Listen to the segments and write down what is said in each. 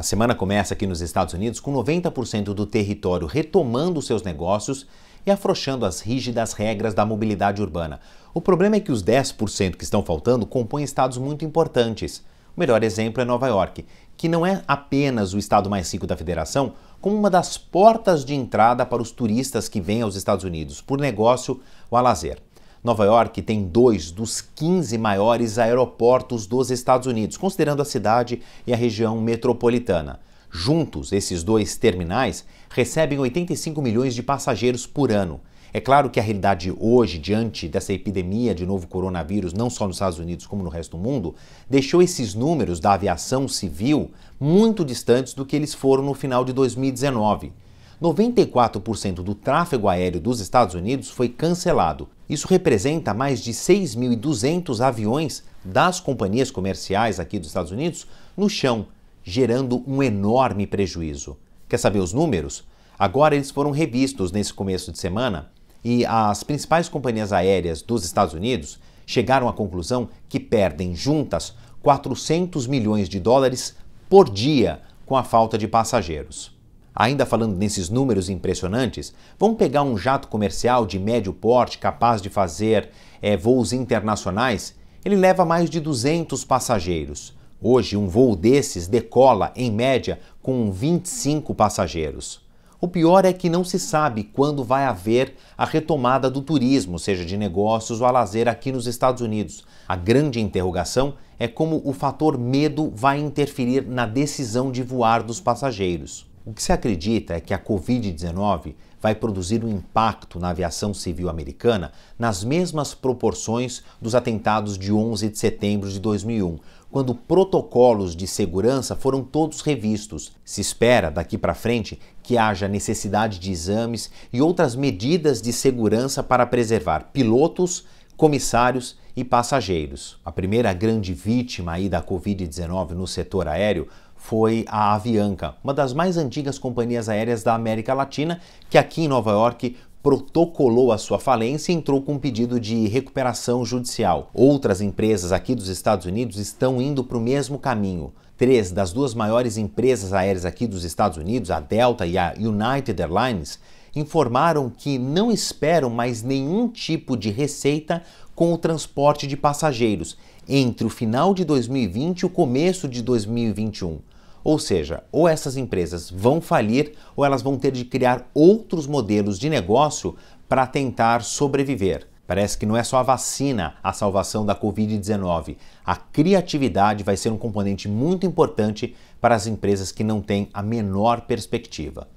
A semana começa aqui nos Estados Unidos com 90% do território retomando seus negócios e afrouxando as rígidas regras da mobilidade urbana. O problema é que os 10% que estão faltando compõem estados muito importantes. O melhor exemplo é Nova York, que não é apenas o estado mais rico da federação, como uma das portas de entrada para os turistas que vêm aos Estados Unidos por negócio ou a lazer. Nova York tem dois dos 15 maiores aeroportos dos Estados Unidos, considerando a cidade e a região metropolitana. Juntos, esses dois terminais recebem 85 milhões de passageiros por ano. É claro que a realidade hoje, diante dessa epidemia de novo coronavírus, não só nos Estados Unidos como no resto do mundo, deixou esses números da aviação civil muito distantes do que eles foram no final de 2019. 94% do tráfego aéreo dos Estados Unidos foi cancelado isso representa mais de 6.200 aviões das companhias comerciais aqui dos Estados Unidos no chão, gerando um enorme prejuízo. Quer saber os números? Agora eles foram revistos nesse começo de semana e as principais companhias aéreas dos Estados Unidos chegaram à conclusão que perdem juntas 400 milhões de dólares por dia com a falta de passageiros. Ainda falando nesses números impressionantes, vamos pegar um jato comercial de médio porte capaz de fazer é, voos internacionais? Ele leva mais de 200 passageiros. Hoje, um voo desses decola, em média, com 25 passageiros. O pior é que não se sabe quando vai haver a retomada do turismo, seja de negócios ou a lazer aqui nos Estados Unidos. A grande interrogação é como o fator medo vai interferir na decisão de voar dos passageiros. O que se acredita é que a Covid-19 vai produzir um impacto na aviação civil americana nas mesmas proporções dos atentados de 11 de setembro de 2001, quando protocolos de segurança foram todos revistos. Se espera, daqui para frente, que haja necessidade de exames e outras medidas de segurança para preservar pilotos, comissários e passageiros. A primeira grande vítima aí da Covid-19 no setor aéreo foi a Avianca, uma das mais antigas companhias aéreas da América Latina, que aqui em Nova York protocolou a sua falência e entrou com um pedido de recuperação judicial. Outras empresas aqui dos Estados Unidos estão indo para o mesmo caminho. Três das duas maiores empresas aéreas aqui dos Estados Unidos, a Delta e a United Airlines, informaram que não esperam mais nenhum tipo de receita com o transporte de passageiros entre o final de 2020 e o começo de 2021. Ou seja, ou essas empresas vão falir ou elas vão ter de criar outros modelos de negócio para tentar sobreviver. Parece que não é só a vacina a salvação da Covid-19. A criatividade vai ser um componente muito importante para as empresas que não têm a menor perspectiva.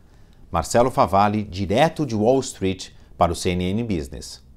Marcelo Favalli, direto de Wall Street, para o CNN Business.